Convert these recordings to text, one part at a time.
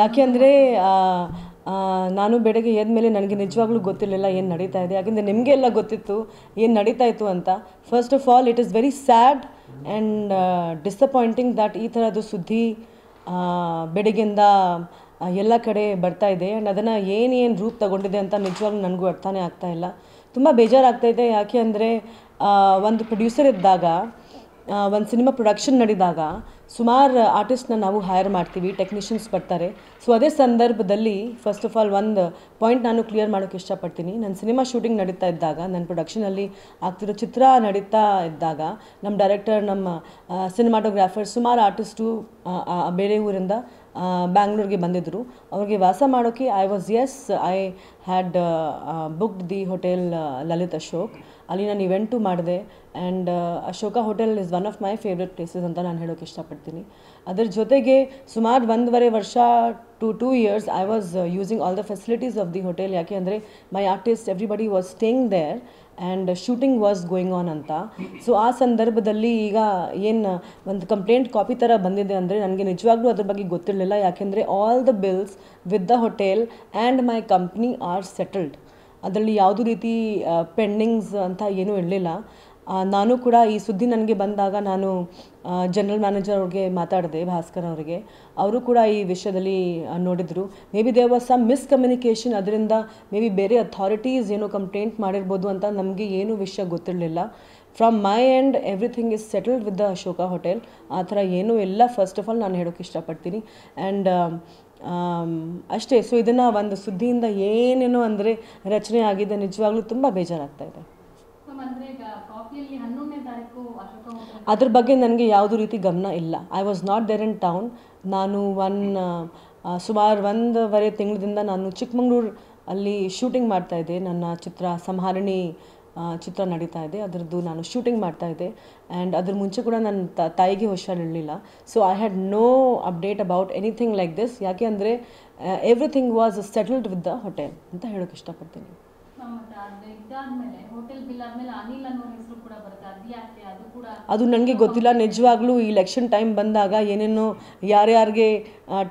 ಯಾಕೆ ಅಂದರೆ ನಾನು ಬೆಳಗ್ಗೆ ಎದ್ದ ಮೇಲೆ ನನಗೆ ನಿಜವಾಗ್ಲೂ ಗೊತ್ತಿರಲಿಲ್ಲ ಏನು ನಡೀತಾ ಇದೆ ಯಾಕೆಂದರೆ ನಿಮಗೆ ಎಲ್ಲ ಗೊತ್ತಿತ್ತು ಏನು ನಡೀತಾ ಇತ್ತು ಅಂತ first of all it is very sad and disappointing that ಈ ಥರದ್ದು ಸುದ್ದಿ ಬೆಳಗ್ಗೆಯಿಂದ ಎಲ್ಲ ಕಡೆ ಬರ್ತಾ ಇದೆ ಆ್ಯಂಡ್ ಅದನ್ನು ಏನೇನು ರೂಪ್ ತಗೊಂಡಿದೆ ಅಂತ ನಿಜವಾಗ್ಲೂ ನನಗೂ ಅರ್ಥನೇ ಆಗ್ತಾ ಇಲ್ಲ ತುಂಬ ಬೇಜಾರಾಗ್ತಾಯಿದೆ ಯಾಕೆ ಅಂದರೆ ಒಂದು ಪ್ರೊಡ್ಯೂಸರ್ ಇದ್ದಾಗ ಒಂದು ಸಿನಿಮಾ ಪ್ರೊಡಕ್ಷನ್ ನಡೆದಾಗ ಸುಮಾರು ಆರ್ಟಿಸ್ಟ್ನ ನಾವು ಹೈರ್ ಮಾಡ್ತೀವಿ ಟೆಕ್ನಿಷಿಯನ್ಸ್ ಬರ್ತಾರೆ ಸೊ ಅದೇ ಸಂದರ್ಭದಲ್ಲಿ ಫಸ್ಟ್ ಆಫ್ ಆಲ್ ಒಂದು ಪಾಯಿಂಟ್ ನಾನು ಕ್ಲಿಯರ್ ಮಾಡೋಕ್ಕೆ ಇಷ್ಟಪಡ್ತೀನಿ ನನ್ನ ಸಿನಿಮಾ ಶೂಟಿಂಗ್ ನಡೀತಾ ಇದ್ದಾಗ ನನ್ನ ಪ್ರೊಡಕ್ಷನಲ್ಲಿ ಆಗ್ತಿರೋ ಚಿತ್ರ ನಡೀತಾ ಇದ್ದಾಗ ನಮ್ಮ ಡೈರೆಕ್ಟರ್ ನಮ್ಮ ಸಿನಿಮಾಟೋಗ್ರಾಫರ್ ಸುಮಾರು ಆರ್ಟಿಸ್ಟು ಬೇರೆ ಊರಿಂದ ಬ್ಯಾಂಗ್ಳೂರಿಗೆ ಬಂದಿದ್ದರು ಅವ್ರಿಗೆ ವಾಸ ಮಾಡೋಕ್ಕೆ I was as I had booked the hotel Lalit Ashok ಅಲ್ಲಿ ನಾನು ಇವೆಂಟು ಮಾಡಿದೆ and Ashoka hotel is one of my favourite places ಅಂತ ನಾನು ಹೇಳೋಕ್ಕೆ ಇಷ್ಟಪಡ್ತೀನಿ ಅದರ ಜೊತೆಗೆ ಸುಮಾರು ಒಂದೂವರೆ ವರ್ಷ to two years I was using all the facilities of the hotel ಯಾಕೆ ಅಂದರೆ my artist everybody was staying there and shooting was going on ಅಂತ ಸೊ ಆ ಸಂದರ್ಭದಲ್ಲಿ ಈಗ ಏನು ಒಂದು ಕಂಪ್ಲೇಂಟ್ ಕಾಪಿ ಥರ ಬಂದಿದೆ ಅಂದರೆ ನನಗೆ ನಿಜವಾಗ್ಲೂ ಅದ್ರ ಬಗ್ಗೆ ಗೊತ್ತಿರಲಿಲ್ಲ ಯಾಕೆಂದರೆ all the bills with the hotel and my company are settled ಅದರಲ್ಲಿ ಯಾವುದೇ ರೀತಿ ಪೆಂಡಿಂಗ್ಸ್ ಅಂತ ಏನೂ ಇರಲಿಲ್ಲ ನಾನು ಕೂಡ ಈ ಸುದ್ದಿ ನನಗೆ ಬಂದಾಗ ನಾನು ಜನರಲ್ ಮ್ಯಾನೇಜರ್ ಅವ್ರಿಗೆ ಮಾತಾಡಿದೆ ಭಾಸ್ಕರ್ ಅವರಿಗೆ ಅವರು ಕೂಡ ಈ ವಿಷಯದಲ್ಲಿ ನೋಡಿದರು maybe there some miscommunication ಅದರಿಂದ ಮೇ ಬಿ ಬೇರೆ ಅಥಾರಿಟೀಸ್ ಏನೋ ಕಂಪ್ಲೇಂಟ್ ಮಾಡಿರ್ಬೋದು ಅಂತ ನಮಗೆ ಏನು ವಿಷಯ ಗೊತ್ತಿರಲಿಲ್ಲ from my end everything is settled with the Ashoka hotel ಆ ಥರ ಏನೂ ಇಲ್ಲ ಫಸ್ಟ್ ಆಫ್ ಆಲ್ ನಾನು ಹೇಳೋಕ್ಕೆ ಇಷ್ಟಪಡ್ತೀನಿ ಆ್ಯಂಡ್ um, um, ಅಷ್ಟೇ ಸೊ ಇದನ್ನು ಒಂದು ಸುದ್ದಿಯಿಂದ ಏನೇನೋ ಅಂದರೆ ರಚನೆ ಆಗಿದೆ ನಿಜವಾಗ್ಲೂ ತುಂಬ ಬೇಜಾರಾಗ್ತಾ ಇದೆ ಅದ್ರ ಬಗ್ಗೆ ನನಗೆ ಯಾವುದೂ ರೀತಿ ಗಮನ ಇಲ್ಲ I was not there in town ನಾನು ಒನ್ ಸುಮಾರು ಒಂದೂವರೆ ತಿಂಗಳಿಂದ ನಾನು ಚಿಕ್ಕಮಗಳೂರು ಅಲ್ಲಿ ಶೂಟಿಂಗ್ ಇದ್ದೆ ನನ್ನ ಚಿತ್ರ ಸಂಹರಣಿ ಚಿತ್ರ ನಡೀತಾ ಇದೆ ಅದರದ್ದು ನಾನು ಶೂಟಿಂಗ್ ಮಾಡ್ತಾ ಇದ್ದೆ ಆ್ಯಂಡ್ ಅದ್ರ ಮುಂಚೆ ಕೂಡ ನನ್ನ ತ ತಾಯಿಗೆ ಹುಷಾರಿರಲಿಲ್ಲ so I had no update about anything like this ಯಾಕೆ ಅಂದರೆ everything was settled with the hotel ಅಂತ ಹೇಳೋಕ್ಕೆ ಇಷ್ಟಪಡ್ತೀನಿ ಅದು ನನಗೆ ಗೊತ್ತಿಲ್ಲ ನಿಜವಾಗ್ಲೂ ಈ ಎಲೆಕ್ಷನ್ ಟೈಮ್ ಬಂದಾಗ ಏನೇನೋ ಯಾರ್ಯಾರಿಗೆ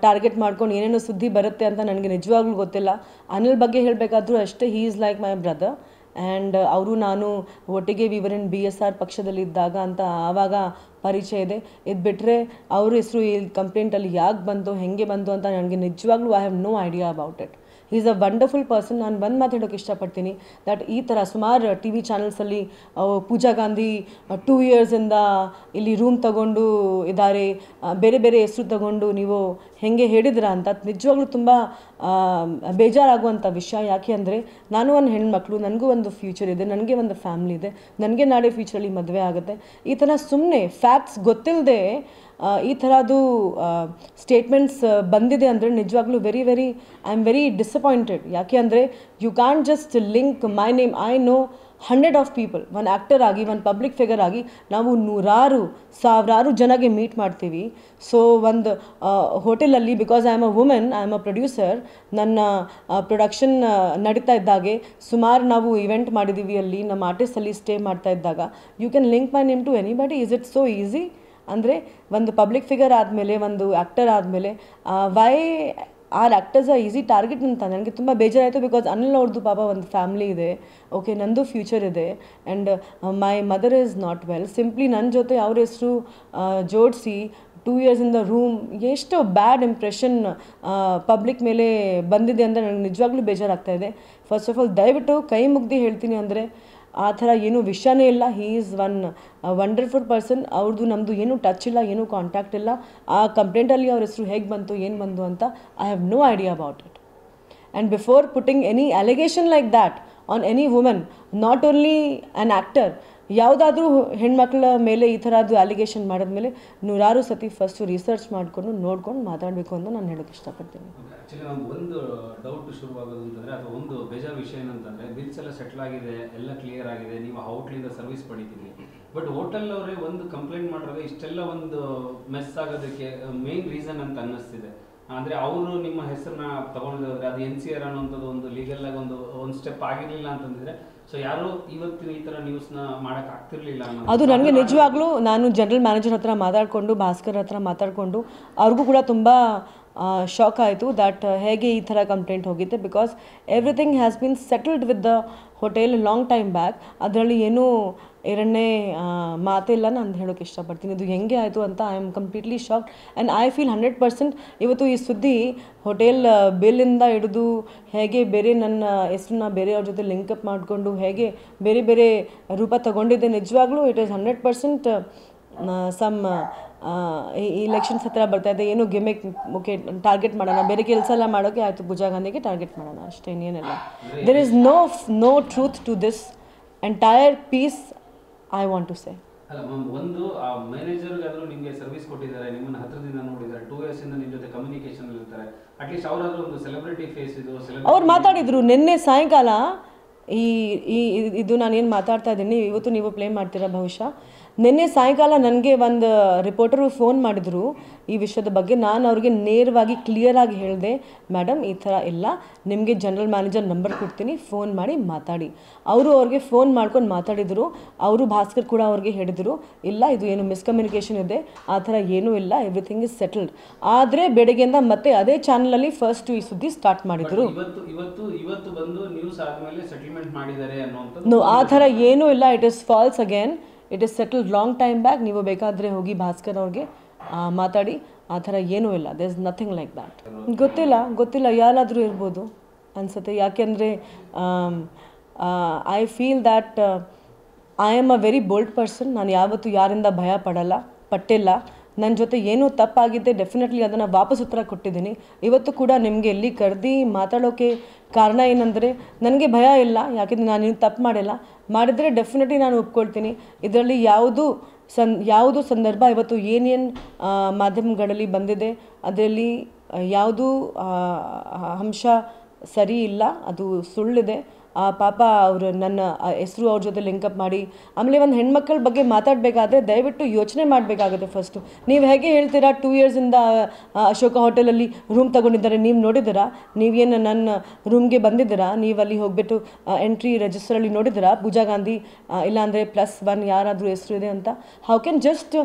ಟಾರ್ಗೆಟ್ ಮಾಡ್ಕೊಂಡು ಏನೇನೋ ಸುದ್ದಿ ಬರುತ್ತೆ ಅಂತ ನನಗೆ ನಿಜವಾಗ್ಲೂ ಗೊತ್ತಿಲ್ಲ ಅನಿಲ್ ಬಗ್ಗೆ ಹೇಳಬೇಕಾದ್ರೂ ಅಷ್ಟೇ he is like my brother and ಅವರು ನಾನು ಒಟ್ಟಿಗೆ ವಿವರನ್ ಬಿ ಎಸ್ ಆರ್ ಪಕ್ಷದಲ್ಲಿದ್ದಾಗ ಅಂತ ಆವಾಗ ಪರಿಚಯ ಇದೆ ಇದು ಬಿಟ್ಟರೆ ಅವ್ರ ಹೆಸರು ಈ ಕಂಪ್ಲೇಂಟಲ್ಲಿ ಯಾಕೆ ಬಂತು ಹೆಂಗೆ ಬಂತು ಅಂತ ನನಗೆ ನಿಜವಾಗ್ಲೂ I have no idea about it is a wonderful person ನಾನು ಬಂದು ಮಾತಾಡೋಕೆ ಇಷ್ಟಪಡ್ತೀನಿ ದಟ್ ಈ ಥರ ಸುಮಾರು ಟಿ ವಿ ಚಾನಲ್ಸಲ್ಲಿ ಪೂಜಾ ಗಾಂಧಿ ಟೂ ಇಯರ್ಸಿಂದ ಇಲ್ಲಿ ರೂಮ್ ತಗೊಂಡು ಇದ್ದಾರೆ ಬೇರೆ ಬೇರೆ ಹೆಸರು ತಗೊಂಡು ನೀವು ಹೆಂಗೆ ಹೇಳಿದಿರ ಅಂತ ನಿಜವಾಗ್ಲೂ ತುಂಬ ಬೇಜಾರಾಗುವಂಥ ವಿಷಯ ಯಾಕೆ ಅಂದರೆ ನಾನು ಒಂದು ಹೆಣ್ಮಕ್ಳು ನನಗೂ ಒಂದು ಫ್ಯೂಚರ್ ಇದೆ ನನಗೆ ಒಂದು ಫ್ಯಾಮ್ಲಿ ಇದೆ ನನಗೆ ನಾಳೆ ಫ್ಯೂಚರಲ್ಲಿ ಮದುವೆ ಆಗುತ್ತೆ ಈ ಥರ ಸುಮ್ಮನೆ ಫ್ಯಾಕ್ಟ್ಸ್ ಗೊತ್ತಿಲ್ಲದೆ ಈ ಥರದ್ದು ಸ್ಟೇಟ್ಮೆಂಟ್ಸ್ ಬಂದಿದೆ ಅಂದರೆ ನಿಜವಾಗ್ಲೂ very very I am very disappointed ಯಾಕೆ ಅಂದರೆ you can just link my name I know hundred of people ಒಂದು ಆ್ಯಕ್ಟರ್ ಆಗಿ ಒಂದು ಪಬ್ಲಿಕ್ ಫಿಗರ್ ಆಗಿ ನಾವು ನೂರಾರು ಸಾವಿರಾರು ಜನಗೆ ಮೀಟ್ ಮಾಡ್ತೀವಿ ಸೊ ಒಂದು ಹೋಟೆಲಲ್ಲಿ because I am a women I am a producer ನನ್ನ ಪ್ರೊಡಕ್ಷನ್ ನಡೀತಾ ಇದ್ದಾಗೆ ಸುಮಾರು ನಾವು ಇವೆಂಟ್ ಮಾಡಿದ್ದೀವಿ ಅಲ್ಲಿ ನಮ್ಮ ಆರ್ಟಿಸ್ಟಲ್ಲಿ ಸ್ಟೇ ಮಾಡ್ತಾ ಇದ್ದಾಗ you can link my name to anybody is it so easy ಅಂದರೆ ಒಂದು ಪಬ್ಲಿಕ್ ಫಿಗರ್ ಆದಮೇಲೆ ಒಂದು ಆ್ಯಕ್ಟರ್ ಆದಮೇಲೆ why are actors are easy target ಅಂತ ನನಗೆ ತುಂಬ ಬೇಜಾರಾಯಿತು ಬಿಕಾಸ್ ಅನಿಲ್ ಅವ್ರದ್ದು ಪಾಪ ಒಂದು ಫ್ಯಾಮ್ಲಿ ಇದೆ ಓಕೆ ನಂದು ಫ್ಯೂಚರ್ ಇದೆ and my mother is not well simply ನನ್ನ ಜೊತೆ ಅವ್ರ ಹೆಸರು ಜೋಡಿಸಿ two years in the room ಎಷ್ಟು ಬ್ಯಾಡ್ ಇಂಪ್ರೆಷನ್ ಪಬ್ಲಿಕ್ ಮೇಲೆ ಬಂದಿದೆ ಅಂದರೆ ನನಗೆ ನಿಜವಾಗ್ಲೂ ಬೇಜಾರಾಗ್ತಾ ಇದೆ ಫಸ್ಟ್ ಆಫ್ ಆಲ್ ದಯವಿಟ್ಟು ಕೈ ಮುಗ್ದು ಹೇಳ್ತೀನಿ ಅಂದರೆ ಆ ಥರ ಏನು ವಿಷಯನೇ ಇಲ್ಲ he is one wonderful person ಅವ್ರದ್ದು ನಮ್ಮದು ಏನು ಟಚ್ ಇಲ್ಲ ಏನು ಕಾಂಟ್ಯಾಕ್ಟ್ ಇಲ್ಲ ಆ ಕಂಪ್ಲೇಂಟಲ್ಲಿ ಅವ್ರ ಹೆಸರು ಹೇಗೆ ಬಂತು ಏನು ಬಂತು ಅಂತ I have no idea about it and before putting any allegation like that on any women not only an actor ಯಾವುದಾದ್ರೂ ಹೆಣ್ಮಕ್ಳ ಮೇಲೆ ಈ ಥರದ್ದು ಅಲಿಗೇಷನ್ ಮಾಡಿದ್ಮೇಲೆ ನೂರಾರು ಸತಿ ಫಸ್ಟ್ ರಿಸರ್ಚ್ ಮಾಡಿಕೊಂಡು ನೋಡ್ಕೊಂಡು ಮಾತಾಡಬೇಕು ಅಂತ ನಾನು ಹೇಳೋಕ್ಕೆ ಇಷ್ಟಪಡ್ತೀನಿ ಆ್ಯಕ್ಚುಲಿ ನಮ್ಗೆ ಒಂದು ಡೌಟ್ ಶುರುವಾಗೋದು ಅಂತಂದರೆ ಅದು ಒಂದು ಬೇಜಾರು ವಿಷಯ ಏನಂತಂದರೆ ಬಿಲ್ಸ್ ಎಲ್ಲ ಸೆಟ್ಲ್ ಆಗಿದೆ ಎಲ್ಲ ಕ್ಲಿಯರ್ ಆಗಿದೆ ನೀವು ಹೋಟ್ಲಿಂದ ಸರ್ವಿಸ್ ಪಡಿತೀನಿ ಬಟ್ ಹೋಟೆಲ್ ಒಂದು ಕಂಪ್ಲೇಂಟ್ ಮಾಡಿದ್ರೆ ಇಷ್ಟೆಲ್ಲ ಒಂದು ಮೆಸ್ ಆಗೋದಕ್ಕೆ ಮೇನ್ ರೀಸನ್ ಅಂತ ಅನ್ನಿಸ್ತಿದೆ ಅಂದರೆ ಅವರು ನಿಮ್ಮ ಹೆಸರನ್ನ ತಗೊಂಡಿದ್ರೆ ಅದು ಎನ್ ಸಿ ಆರ್ ಅನ್ನೋಂಥದ್ದು ಒಂದು ಲೀಗಲ್ ಆಗಿ ಒಂದು ಒಂದು ಸ್ಟೆಪ್ ಆಗಿರಲಿಲ್ಲ ಅಂತಂದಿದ್ರೆ ಸೊ ಯಾರು ಇವತ್ತಿನ ಈ ಥರ ನ್ಯೂಸ್ನ ಮಾಡೋಕೆ ಆಗ್ತಿರ್ಲಿಲ್ಲ ಅದು ನನಗೆ ನಿಜವಾಗ್ಲೂ ನಾನು ಜನರಲ್ ಮ್ಯಾನೇಜರ್ ಹತ್ರ ಮಾತಾಡಿಕೊಂಡು ಭಾಸ್ಕರ್ ಹತ್ರ ಮಾತಾಡಿಕೊಂಡು ಅವ್ರಿಗೂ ಕೂಡ ತುಂಬ ಶಾಕ್ ಆಯಿತು ದ್ಯಾಟ್ ಹೇಗೆ ಈ ಥರ ಕಂಪ್ಲೇಂಟ್ ಹೋಗಿದ್ದೆ because everything has been settled with the hotel long time back ಅದರಲ್ಲಿ ಏನೂ ಎರಡನೇ ಮಾತೆಲ್ಲ ನಾನು ಹೇಳೋಕ್ಕೆ ಇಷ್ಟಪಡ್ತೀನಿ ಇದು ಹೆಂಗೆ ಆಯಿತು ಅಂತ I am completely shocked and I feel hundred percent ಇವತ್ತು ಈ ಸುದ್ದಿ ಹೋಟೆಲ್ ಬಿಲ್ಲಿಂದ ಹಿಡಿದು ಹೇಗೆ ಬೇರೆ ನನ್ನ ಹೆಸರನ್ನ ಬೇರೆಯವ್ರ ಜೊತೆ ಲಿಂಕಪ್ ಮಾಡಿಕೊಂಡು ಹೇಗೆ ಬೇರೆ ಬೇರೆ ರೂಪ ತಗೊಂಡಿದ್ದೆ ನಿಜವಾಗ್ಲೂ it is hundred percent some ಈ ಇಲೆಕ್ಷನ್ಸ್ ಹತ್ರ ಬರ್ತಾ ಇದೆ ಏನು ಗಿಮಿಕ್ ಓಕೆ ಟಾರ್ಗೆಟ್ ಮಾಡೋಣ ಬೇರೆ ಕೆಲಸ ಎಲ್ಲ ಮಾಡೋಕೆ ಆಯಿತು ಪೂಜಾ ಗಾಂಧಿಗೆ ಟಾರ್ಗೆಟ್ ಮಾಡೋಣ ಅಷ್ಟೇ ಇನ್ನೇನಿಲ್ಲ there is no no truth to this entire piece I want to say ಅಲ್ಲ ಮ್ಯಾಮ್ ಒಂದು ಆ ಮ್ಯಾನೇಜರ್ಗಾದರೂ ನಿಮಗೆ ಸರ್ವಿಸ್ ಕೊಟ್ಟಿದ್ದಾರೆ ನಿಮ್ಮನ್ನು ಹತ್ರದಿಂದ ನೋಡಿದ್ದಾರೆ ಟೂ ಇಂದ ನಿಮ್ಮ ಜೊತೆ ಕಮ್ಯುನಿಕೇಶನ್ ಇರ್ತಾರೆ ಅಟ್ಲೀಸ್ಟ್ ಅವರಾದರೂ ಒಂದು ಸೆಲೆಬ್ರಿಟಿ ಫೇಸ್ ಇದು ಅವ್ರು ಮಾತಾಡಿದ್ರು ನಿನ್ನೆ ಸಾಯಂಕಾಲ ಈ ಈ ಇದು ಏನು ಮಾತಾಡ್ತಾ ಇದ್ದೀನಿ ಇವತ್ತು ನೀವು ಪ್ಲೇ ಮಾಡ್ತೀರಾ ಬಹುಶಃ ನಿನ್ನೆ ಸಾಯಂಕಾಲ ನನಗೆ ಒಂದು ರಿಪೋರ್ಟರು ಫೋನ್ ಮಾಡಿದರು ಈ ವಿಷಯದ ಬಗ್ಗೆ ನಾನು ಅವ್ರಿಗೆ ನೇರವಾಗಿ ಕ್ಲಿಯರಾಗಿ ಹೇಳಿದೆ ಮೇಡಮ್ ಈ ಥರ ಇಲ್ಲ ನಿಮಗೆ ಜನರಲ್ ಮ್ಯಾನೇಜರ್ ನಂಬರ್ ಕೊಡ್ತೀನಿ ಫೋನ್ ಮಾಡಿ ಮಾತಾಡಿ ಅವರು ಅವ್ರಿಗೆ ಫೋನ್ ಮಾಡ್ಕೊಂಡು ಮಾತಾಡಿದರು ಅವರು ಭಾಸ್ಕರ್ ಕೂಡ ಅವ್ರಿಗೆ ಹೇಳಿದರು ಇಲ್ಲ ಇದು ಏನು ಮಿಸ್ಕಮ್ಯುನಿಕೇಷನ್ ಇದೆ ಆ ಥರ ಏನೂ ಇಲ್ಲ ಎವ್ರಿಥಿಂಗ್ ಇಸ್ ಸೆಟಲ್ಡ್ ಆದರೆ ಬೆಳಗ್ಗೆಯಿಂದ ಮತ್ತೆ ಅದೇ ಚಾನಲಲ್ಲಿ ಫಸ್ಟ್ ಈ ಸುದ್ದಿ ಸ್ಟಾರ್ಟ್ ಮಾಡಿದರು ಆ ಥರ ಏನೂ ಇಲ್ಲ it is false again it is settled long time back ನೀವು ಬೇಕಾದರೆ ಹೋಗಿ ಭಾಸ್ಕರ್ ಅವ್ರಿಗೆ ಮಾತಾಡಿ ಆ ಥರ ಏನೂ ಇಲ್ಲ there is nothing like that ಗೊತ್ತಿಲ್ಲ ಗೊತ್ತಿಲ್ಲ ಯಾರಾದರೂ ಇರ್ಬೋದು ಅನಿಸುತ್ತೆ ಯಾಕೆಂದರೆ I feel that I am a very bold person ನಾನು ಯಾವತ್ತೂ ಯಾರಿಂದ ಭಯ ಪಡಲ್ಲ ಪಟ್ಟಿಲ್ಲ ನನ್ನ ಜೊತೆ ಏನೂ ತಪ್ಪಾಗಿದ್ದೆ ಡೆಫಿನೆಟ್ಲಿ ಅದನ್ನು ವಾಪಸ್ ಉತ್ತರ ಕೊಟ್ಟಿದ್ದೀನಿ ಇವತ್ತು ಕೂಡ ನಿಮಗೆ ಇಲ್ಲಿ ಕರೆದಿ ಮಾತಾಡೋಕ್ಕೆ ಕಾರಣ ಏನಂದರೆ ನನಗೆ ಭಯ ಇಲ್ಲ ಯಾಕೆಂದರೆ ನಾನು ತಪ್ಪು ಮಾಡಿಲ್ಲ ಮಾಡಿದರೆ ಡೆಫಿನೆಟ್ಲಿ ನಾನು ಒಪ್ಕೊಳ್ತೀನಿ ಇದರಲ್ಲಿ ಯಾವುದು ಸನ್ ಯಾವುದು ಸಂದರ್ಭ ಇವತ್ತು ಏನೇನು ಮಾಧ್ಯಮಗಳಲ್ಲಿ ಬಂದಿದೆ ಅದರಲ್ಲಿ ಯಾವುದು ಅಂಶ ಸರಿ ಇಲ್ಲ ಅದು ಸುಳ್ಳಿದೆ ಆ ಪಾಪ ಅವರು ನನ್ನ ಹೆಸರು ಅವ್ರ ಜೊತೆ ಲಿಂಕಪ್ ಮಾಡಿ ಆಮೇಲೆ ಒಂದು ಹೆಣ್ಮಕ್ಳ ಬಗ್ಗೆ ಮಾತಾಡಬೇಕಾದ್ರೆ ದಯವಿಟ್ಟು ಯೋಚನೆ ಮಾಡಬೇಕಾಗುತ್ತೆ ಫಸ್ಟು ನೀವು ಹೇಗೆ ಹೇಳ್ತೀರಾ ಟೂ ಇಯರ್ಸಿಂದ ಅಶೋಕ ಹೋಟೆಲಲ್ಲಿ ರೂಮ್ ತಗೊಂಡಿದ್ದಾರೆ ನೀವು ನೋಡಿದ್ದೀರಾ ನೀವೇನು ನನ್ನ ರೂಮ್ಗೆ ಬಂದಿದ್ದೀರಾ ನೀವು ಅಲ್ಲಿ ಹೋಗಿಬಿಟ್ಟು ಎಂಟ್ರಿ ರಿಜಿಸ್ಟರಲ್ಲಿ ನೋಡಿದ್ದೀರಾ ಪೂಜಾ ಗಾಂಧಿ ಇಲ್ಲಾಂದರೆ ಪ್ಲಸ್ ಒನ್ ಯಾರಾದರೂ ಹೆಸರು ಇದೆ ಅಂತ ಹೌ ಕ್ಯಾನ್ ಜಸ್ಟ್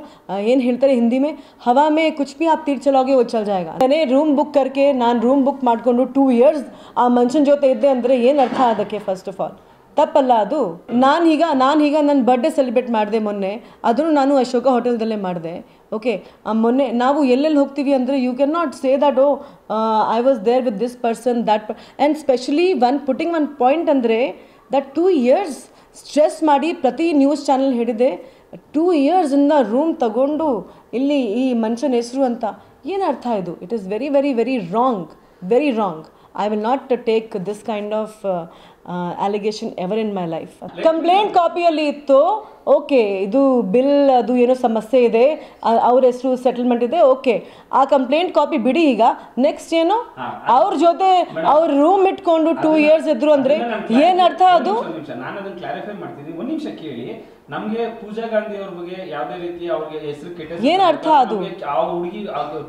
ಏನು ಹೇಳ್ತಾರೆ ಹಿಂದಿ ಮೇ ಹವಾ ಮೇ ಕುಚ್ ಆಪ್ ತೀರ್ ಚಲೋಗೆ ಓ ಚಲ್ ನಾನೇ ರೂಮ್ ಬುಕ್ ಕರ್ಕೆ ನಾನು ರೂಮ್ ಬುಕ್ ಮಾಡಿಕೊಂಡು ಟೂ ಇಯರ್ಸ್ ಆ ಮನುಷ್ಯನ ಜೊತೆ ಇದ್ದೆ ಅಂದರೆ ಏನು ಅರ್ಥ ಅದಕ್ಕೆ ಫಸ್ಟ್ ಆಫ್ ಆಲ್ ತಪ್ಪಲ್ಲ ಅದು ನಾನು ಈಗ ನಾನು ಈಗ ನನ್ನ ಬರ್ಡೇ ಸೆಲೆಬ್ರೇಟ್ ಮಾಡಿದೆ ಮೊನ್ನೆ ಅದನ್ನು ನಾನು ಅಶೋಕ ಹೋಟೆಲ್ದಲ್ಲೇ ಮಾಡಿದೆ ಓಕೆ ಮೊನ್ನೆ ನಾವು ಎಲ್ಲೆಲ್ಲಿ ಹೋಗ್ತೀವಿ ಅಂದರೆ you can not say that oh I was there with this person that and specially one putting one point ಅಂದರೆ ದಟ್ ಟೂ ಇಯರ್ಸ್ ಸ್ಟ್ರೆಸ್ ಮಾಡಿ ಪ್ರತಿ ನ್ಯೂಸ್ ಚಾನಲ್ ಹಿಡಿದೆ ಟೂ ಇಯರ್ಸಿಂದ ರೂಮ್ ತಗೊಂಡು ಇಲ್ಲಿ ಈ ಮನುಷ್ಯನ ಹೆಸರು ಅಂತ ಏನು ಅರ್ಥ ಇದು it is very very very wrong very wrong I will not take this kind of allegation ever in my life complaint ಕಾಪಿಯಲ್ಲಿ ಇತ್ತು ಓಕೆ ಇದು ಬಿಲ್ ಅದು ಏನೋ ಸಮಸ್ಯೆ ಇದೆ ಅವ್ರ ಹೆಸರು ಸೆಟಲ್ಮೆಂಟ್ ಇದೆ ಓಕೆ ಆ ಕಂಪ್ಲೇಂಟ್ ಕಾಪಿ ಬಿಡಿ ಈಗ ನೆಕ್ಸ್ಟ್ ಏನು ಅವ್ರ ಜೊತೆ ಅವ್ರ ರೂಮ್ ಇಟ್ಕೊಂಡು ಟೂ ಇಯರ್ಸ್ ಇದ್ರು ಅಂದರೆ ಏನರ್ಥ ಅದು ಕ್ಲಾರಿಫೈ ಮಾಡ್ತೀನಿ ನಿಮಿಷ ಕೇಳಿ ನಮ್ಗೆ ಪೂಜಾ ಗಾಂಧಿ ಅವ್ರ ಬಗ್ಗೆ ಯಾವ್ದೇ ರೀತಿ ಅವ್ರಿಗೆ ಹೆಸರು ಕೆಟ್ಟ ಏನ್ ಅರ್ಥ ಅದು ಆ ಹುಡುಗಿ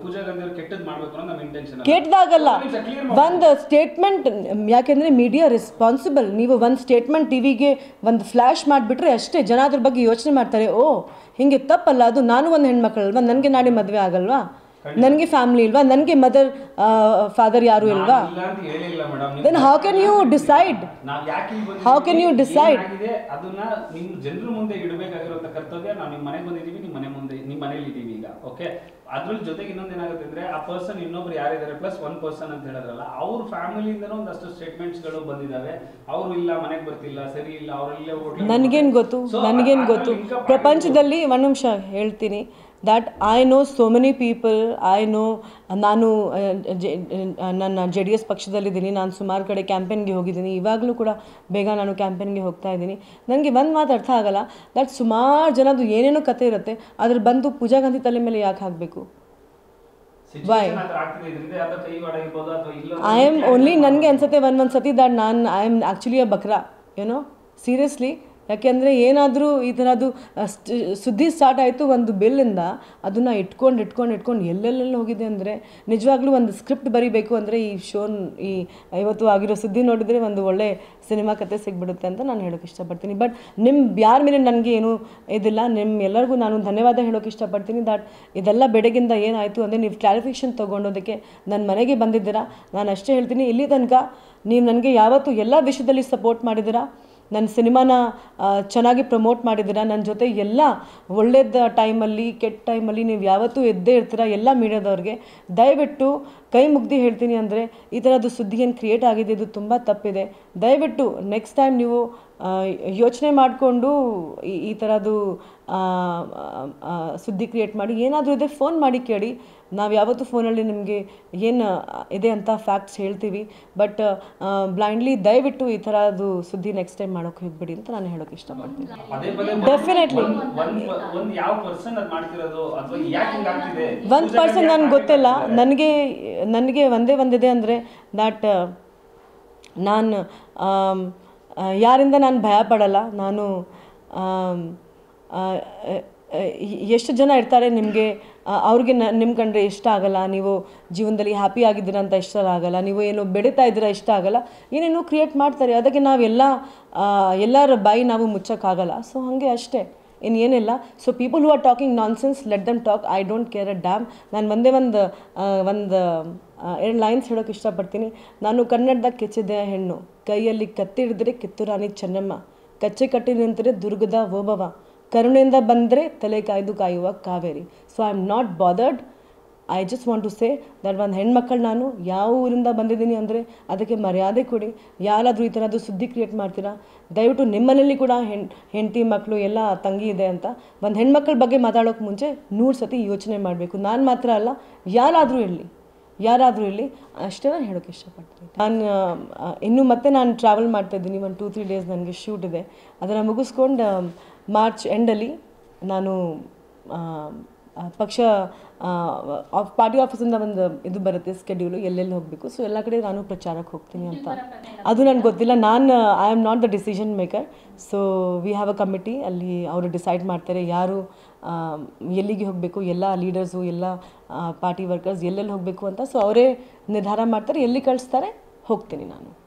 ಪೂಜಾ ಗಾಂಧಿ ಅವ್ರು ಕೆಟ್ಟದ್ ಮಾಡ್ಬೇಕು ಅನ್ನೋ ನಮ್ ಇಂಟೆನ್ಶನ್ ಕೆಟ್ಟದಾಗಲ್ಲ ಒಂದು ಸ್ಟೇಟ್ಮೆಂಟ್ ಯಾಕೆಂದ್ರೆ ಮೀಡಿಯಾ ರೆಸ್ಪಾನ್ಸಿಬಲ್ ನೀವು ಒಂದು ಸ್ಟೇಟ್ಮೆಂಟ್ ಟಿವಿಗೆ ಒಂದು ಫ್ಲಾಶ್ ಮಾಡಿಬಿಟ್ರೆ ಅಷ್ಟೇ ಜನ ಅದ್ರ ಬಗ್ಗೆ ಯೋಚನೆ ಮಾಡ್ತಾರೆ ಓ ಹಿಂಗೆ ತಪ್ಪಲ್ಲ ಅದು ನಾನು ಒಂದು ಹೆಣ್ಮಕ್ಳಲ್ವಾ ನನಗೆ ನಾಳೆ ಮದುವೆ ಆಗಲ್ವಾ ನನಗೆ ಫ್ಯಾಮಿಲಿ ಇಲ್ವಾ ನನಗೆ ಮದರ್ ಫಾದರ್ ಯಾರು ಇಲ್ವಾ then how can you decide how can you decide ಅದನ್ನ ನಿಮ್ಮ ಜನರ ಮುಂದೆ ಇಡಬೇಕಾಗಿರುವಂತ ಕರ್ತವ್ಯ ನಾನು ನಿಮ್ಮ ಮನೆಗೆ ಬಂದಿದ್ದೀವಿ ನಿಮ್ಮ ಮನೆ ಮುಂದೆ ನಿಮ್ಮ ಮನೇಲಿ ಇದ್ದೀವಿ ಈಗ ಓಕೆ ಅದ್ರ ಜೊತೆಗೆ ಇನ್ನೊಂದು ಏನಾಗುತ್ತೆ ಅಂದ್ರೆ ಆ ಪರ್ಸನ್ ಇನ್ನೊಬ್ರು ಯಾರಿದ್ದಾರೆ ಪ್ಲಸ್ ಒನ್ ಪರ್ಸನ್ ಅಂತ ಹೇಳಿದ್ರಲ್ಲ ಅವ್ರ ಫ್ಯಾಮಿಲಿಯಿಂದನೂ ಒಂದಷ್ಟು ಸ್ಟೇಟ್ಮೆಂಟ್ಸ್ಗಳು ಬಂದಿದ್ದಾವೆ ಅವರು ಇಲ್ಲ ಮನೆಗೆ ಬರ್ತಿಲ್ಲ ಸರಿ ಇಲ್ಲ ಅವರಲ್ಲೇ ನನಗೇನು ಗೊತ್ತು ನನಗೇನು ಗೊತ್ತು ಪ್ರಪಂಚದಲ್ಲಿ ಒಂದು ನಿಮಿಷ ಹೇಳ್ತೀನಿ that I know so many people I know ನಾನು uh, uh, ನನ್ನ ಜೆ ಡಿ ಎಸ್ ಪಕ್ಷದಲ್ಲಿದ್ದೀನಿ ನಾನು ಸುಮಾರು ಕಡೆ ಕ್ಯಾಂಪೇನ್ಗೆ ಹೋಗಿದ್ದೀನಿ ಇವಾಗಲೂ ಕೂಡ ಬೇಗ ನಾನು ಕ್ಯಾಂಪೇನ್ಗೆ ಹೋಗ್ತಾ ಇದ್ದೀನಿ ನನಗೆ ಒಂದು ಮಾತು ಅರ್ಥ ಆಗಲ್ಲ ದಟ್ ಸುಮಾರು ಜನದ್ದು ಏನೇನೋ ಕತೆ ಇರುತ್ತೆ ಅದ್ರ ಬಂದು ಪೂಜಾ ಗಾಂಧಿ ತಲೆ ಮೇಲೆ ಯಾಕೆ ಹಾಕಬೇಕು ಬಾಯ್ ಐ ಆಮ್ ಓನ್ಲಿ ನನಗೆ ಅನ್ಸುತ್ತೆ ಒನ್ ಒಂದು ಸತಿ ದ್ಯಾಟ್ ನಾನು ಐ ಆಮ್ ಆ್ಯಕ್ಚುಲಿ ಅ ಬಕ್ರಾ ಏನೋ ಸೀರಿಯಸ್ಲಿ ಯಾಕೆಂದರೆ ಏನಾದರೂ ಈ ಥರದ್ದು ಸುದ್ದಿ ಸ್ಟಾರ್ಟ್ ಆಯಿತು ಒಂದು ಬೆಲ್ಲಿಂದ ಅದನ್ನು ಇಟ್ಕೊಂಡು ಇಟ್ಕೊಂಡು ಇಟ್ಕೊಂಡು ಎಲ್ಲೆಲ್ಲೆಲ್ಲಿ ಹೋಗಿದೆ ಅಂದರೆ ನಿಜವಾಗ್ಲೂ ಒಂದು ಸ್ಕ್ರಿಪ್ಟ್ ಬರಿಬೇಕು ಅಂದರೆ ಈ ಶೋನ್ ಈ ಇವತ್ತು ಆಗಿರೋ ಸುದ್ದಿ ನೋಡಿದರೆ ಒಂದು ಒಳ್ಳೆ ಸಿನಿಮಾ ಕತೆ ಸಿಗ್ಬಿಡುತ್ತೆ ಅಂತ ನಾನು ಹೇಳೋಕೆ ಇಷ್ಟಪಡ್ತೀನಿ ಬಟ್ ನಿಮ್ಮ ಯಾರ ಮೇಲೆ ನನಗೆ ಏನು ಇದಿಲ್ಲ ನಿಮ್ಮ ಎಲ್ಲರಿಗೂ ನಾನು ಧನ್ಯವಾದ ಹೇಳೋಕೆ ಇಷ್ಟಪಡ್ತೀನಿ ದಟ್ ಇದೆಲ್ಲ ಬೆಡಗಿಂದ ಏನಾಯಿತು ಅಂದರೆ ನೀವು ಕ್ಲಾರಿಫಿಕೇಷನ್ ತೊಗೊಂಡೋದಕ್ಕೆ ನನ್ನ ಮನೆಗೆ ಬಂದಿದ್ದೀರಾ ನಾನು ಅಷ್ಟೇ ಹೇಳ್ತೀನಿ ಇಲ್ಲಿ ತನಕ ನೀವು ನನಗೆ ಯಾವತ್ತೂ ಎಲ್ಲ ವಿಷಯದಲ್ಲಿ ಸಪೋರ್ಟ್ ಮಾಡಿದ್ದೀರಾ ನನ್ನ ಸಿನಿಮಾನ ಚೆನ್ನಾಗಿ ಪ್ರಮೋಟ್ ಮಾಡಿದ್ದೀರ ನನ್ನ ಜೊತೆ ಎಲ್ಲ ಒಳ್ಳೆಯದ ಟೈಮಲ್ಲಿ ಕೆಟ್ಟ ಟೈಮಲ್ಲಿ ನೀವು ಯಾವತ್ತೂ ಎದ್ದೇ ಇರ್ತೀರ ಎಲ್ಲ ಮೀಡಿಯಾದವ್ರಿಗೆ ದಯವಿಟ್ಟು ಕೈ ಮುಗ್ದು ಹೇಳ್ತೀನಿ ಅಂದರೆ ಈ ಥರದ್ದು ಸುದ್ದಿ ಏನು ಕ್ರಿಯೇಟ್ ಆಗಿದೆ ಇದು ತುಂಬ ತಪ್ಪಿದೆ ದಯವಿಟ್ಟು ನೆಕ್ಸ್ಟ್ ಟೈಮ್ ನೀವು ಯೋಚನೆ ಮಾಡಿಕೊಂಡು ಈ ಥರದ್ದು ಸುದ್ದಿ ಕ್ರಿಯೇಟ್ ಮಾಡಿ ಏನಾದರೂ ಇದೆ ಫೋನ್ ಮಾಡಿ ಕೇಳಿ ನಾವು ಯಾವತ್ತೂ ಫೋನಲ್ಲಿ ನಿಮಗೆ ಏನು ಇದೆ ಅಂತ ಫ್ಯಾಕ್ಟ್ಸ್ ಹೇಳ್ತೀವಿ ಬಟ್ ಬ್ಲೈಂಡ್ಲಿ ದಯವಿಟ್ಟು ಈ ಥರದ್ದು ಸುದ್ದಿ ನೆಕ್ಸ್ಟ್ ಟೈಮ್ ಮಾಡೋಕೆ ಹೋಗ್ಬಿಡಿ ಅಂತ ನಾನು ಹೇಳೋಕೆ ಇಷ್ಟಪಡ್ತೀನಿ ಡೆಫಿನೆಟ್ಲಿ ಒಂದು ಪರ್ಸನ್ ನನಗೆ ಗೊತ್ತಿಲ್ಲ ನನಗೆ ನನಗೆ ಒಂದೇ ಒಂದಿದೆ ಅಂದರೆ ದಾಟ್ uh, um, uh, ನಾನು ಯಾರಿಂದ ನಾನು ಭಯ ಪಡಲ್ಲ ನಾನು ಎಷ್ಟು ಜನ ಇರ್ತಾರೆ ನಿಮಗೆ ಅವ್ರಿಗೆ ನ ನಿಮ್ಮ ಕಂಡ್ರೆ ಇಷ್ಟ ಆಗಲ್ಲ ನೀವು ಜೀವನದಲ್ಲಿ ಹ್ಯಾಪಿ ಆಗಿದ್ದೀರ ಅಂತ ಇಷ್ಟ ಆಗಲ್ಲ ನೀವು ಏನು ಬೆಳೀತಾ ಇದ್ದೀರಾ ಇಷ್ಟ ಆಗಲ್ಲ ಏನೇನೋ ಕ್ರಿಯೇಟ್ ಮಾಡ್ತಾರೆ ಅದಕ್ಕೆ ನಾವೆಲ್ಲ ಎಲ್ಲರ ಬಾಯಿ ನಾವು ಮುಚ್ಚೋಕ್ಕಾಗಲ್ಲ ಸೊ ಹಾಗೆ ಅಷ್ಟೇ ಇನ್ನೇನಿಲ್ಲ so people who are talking nonsense let them talk I don't care a damn ನಾನು ಒಂದೇ ಒಂದು ಒಂದು ಎರಡು ಲೈನ್ಸ್ ಹೇಳೋಕೆ ಇಷ್ಟಪಡ್ತೀನಿ ನಾನು ಕನ್ನಡದಾಗ ಕೆಚ್ಚಿದೆ ಹೆಣ್ಣು ಕೈಯಲ್ಲಿ ಕತ್ತಿ ಹಿಡಿದ್ರೆ ರಾಣಿ ಚೆನ್ನಮ್ಮ ಕಚ್ಚೆ ಕಟ್ಟಿ ನಿಂತರೆ ದುರ್ಗದ ಓಬವ ಕರುಣೆಯಿಂದ ಬಂದರೆ ತಲೆ ಕಾಯ್ದು ಕಾಯುವ Kaveri so I am not bothered I just want to say that ಒಂದು ಹೆಣ್ಮಕ್ಕಳು ನಾನು ಯಾವ ಊರಿಂದ ಬಂದಿದ್ದೀನಿ ಅಂದರೆ ಅದಕ್ಕೆ ಮರ್ಯಾದೆ ಕೊಡಿ ಯಾರಾದರೂ ಈ ಥರದ್ದು ಸುದ್ದಿ ಕ್ರಿಯೇಟ್ ಮಾಡ್ತೀರಾ ದಯವಿಟ್ಟು ನಿಮ್ಮನೇಲಿ ಕೂಡ ಹೆಣ್ ಹೆಂಡತಿ ಮಕ್ಕಳು ಎಲ್ಲ ತಂಗಿ ಇದೆ ಅಂತ ಒಂದು ಹೆಣ್ಮಕ್ಳ ಬಗ್ಗೆ ಮಾತಾಡೋಕ್ಕೆ ಮುಂಚೆ ನೂರು ಸತಿ ಯೋಚನೆ ಮಾಡಬೇಕು ನಾನು ಮಾತ್ರ ಅಲ್ಲ ಯಾರಾದರೂ ಇರಲಿ ಯಾರಾದರೂ ಇರಲಿ ಅಷ್ಟೇ ನಾನು ಹೇಳೋಕ್ಕೆ ಇಷ್ಟಪಡ್ತೀನಿ ನಾನು ಇನ್ನೂ ಮತ್ತೆ ನಾನು ಟ್ರಾವೆಲ್ ಮಾಡ್ತಾ ಇದ್ದೀನಿ ಒಂದು ಟೂ ತ್ರೀ ಡೇಸ್ ನನಗೆ ಶೂಟ್ ಇದೆ ಅದನ್ನು ಮುಗಿಸ್ಕೊಂಡು ಮಾರ್ಚ್ ಎಂಡಲ್ಲಿ ನಾನು ಪಕ್ಷ ಪಾರ್ಟಿ ಆಫೀಸಿಂದ ಒಂದು ಇದು ಬರುತ್ತೆ ಸ್ಕೆಡ್ಯೂಲು ಎಲ್ಲೆಲ್ಲಿ ಹೋಗಬೇಕು ಸೊ ಎಲ್ಲ ಕಡೆ ನಾನು ಪ್ರಚಾರಕ್ಕೆ ಹೋಗ್ತೀನಿ ಅಂತ ಅದು ನನಗೆ ಗೊತ್ತಿಲ್ಲ ನಾನು I am not the decision maker so we have a committee ಅಲ್ಲಿ ಅವರು ಡಿಸೈಡ್ ಮಾಡ್ತಾರೆ ಯಾರು ಎಲ್ಲಿಗೆ ಹೋಗಬೇಕು ಎಲ್ಲ ಲೀಡರ್ಸು ಎಲ್ಲ ಪಾರ್ಟಿ ವರ್ಕರ್ಸ್ ಎಲ್ಲೆಲ್ಲಿ ಹೋಗಬೇಕು ಅಂತ ಸೊ ಅವರೇ ನಿರ್ಧಾರ ಮಾಡ್ತಾರೆ ಎಲ್ಲಿ ಕಳಿಸ್ತಾರೆ ಹೋಗ್ತೀನಿ ನಾನು